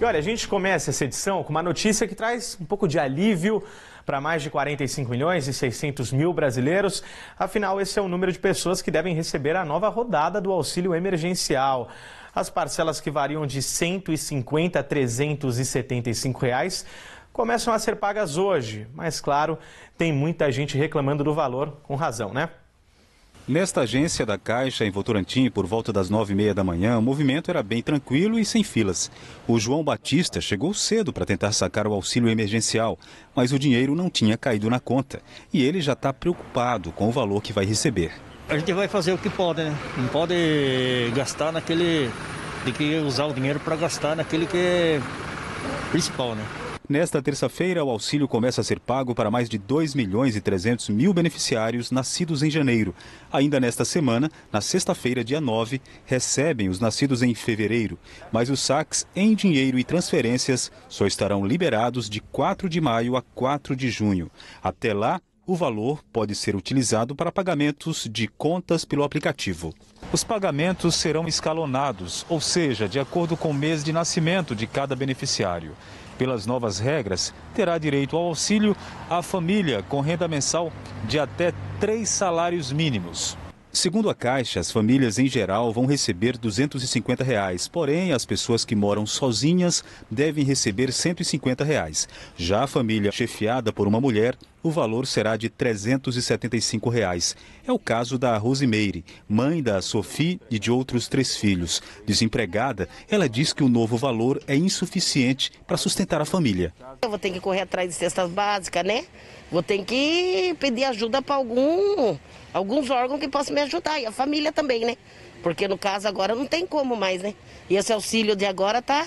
E olha, a gente começa essa edição com uma notícia que traz um pouco de alívio para mais de 45 milhões e 600 mil brasileiros. Afinal, esse é o número de pessoas que devem receber a nova rodada do auxílio emergencial. As parcelas que variam de R$ 150 a R$ 375 reais começam a ser pagas hoje. Mas, claro, tem muita gente reclamando do valor, com razão, né? Nesta agência da Caixa, em Votorantim, por volta das nove e meia da manhã, o movimento era bem tranquilo e sem filas. O João Batista chegou cedo para tentar sacar o auxílio emergencial, mas o dinheiro não tinha caído na conta e ele já está preocupado com o valor que vai receber. A gente vai fazer o que pode, né? Não pode gastar naquele. Tem que usar o dinheiro para gastar naquele que é principal, né? Nesta terça-feira, o auxílio começa a ser pago para mais de 2 milhões e 300 mil beneficiários nascidos em janeiro. Ainda nesta semana, na sexta-feira, dia 9, recebem os nascidos em fevereiro. Mas os saques em dinheiro e transferências só estarão liberados de 4 de maio a 4 de junho. Até lá, o valor pode ser utilizado para pagamentos de contas pelo aplicativo. Os pagamentos serão escalonados, ou seja, de acordo com o mês de nascimento de cada beneficiário. Pelas novas regras, terá direito ao auxílio a família com renda mensal de até três salários mínimos. Segundo a Caixa, as famílias em geral vão receber R$ 250, reais, porém as pessoas que moram sozinhas devem receber R$ 150. Reais. Já a família chefiada por uma mulher, o valor será de R$ 375. Reais. É o caso da Rosimeire, mãe da Sophie e de outros três filhos. Desempregada, ela diz que o novo valor é insuficiente para sustentar a família. Eu vou ter que correr atrás de cestas básicas, né? Vou ter que pedir ajuda para algum, alguns órgãos que possam me ajudar ajudar, e a família também, né? Porque no caso agora não tem como mais, né? E esse auxílio de agora tá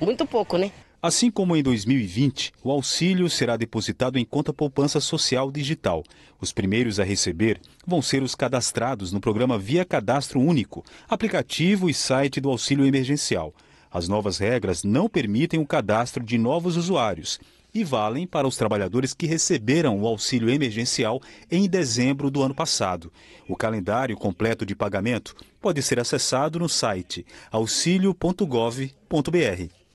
muito pouco, né? Assim como em 2020, o auxílio será depositado em conta poupança social digital. Os primeiros a receber vão ser os cadastrados no programa Via Cadastro Único, aplicativo e site do auxílio emergencial. As novas regras não permitem o cadastro de novos usuários e valem para os trabalhadores que receberam o auxílio emergencial em dezembro do ano passado. O calendário completo de pagamento pode ser acessado no site auxilio.gov.br.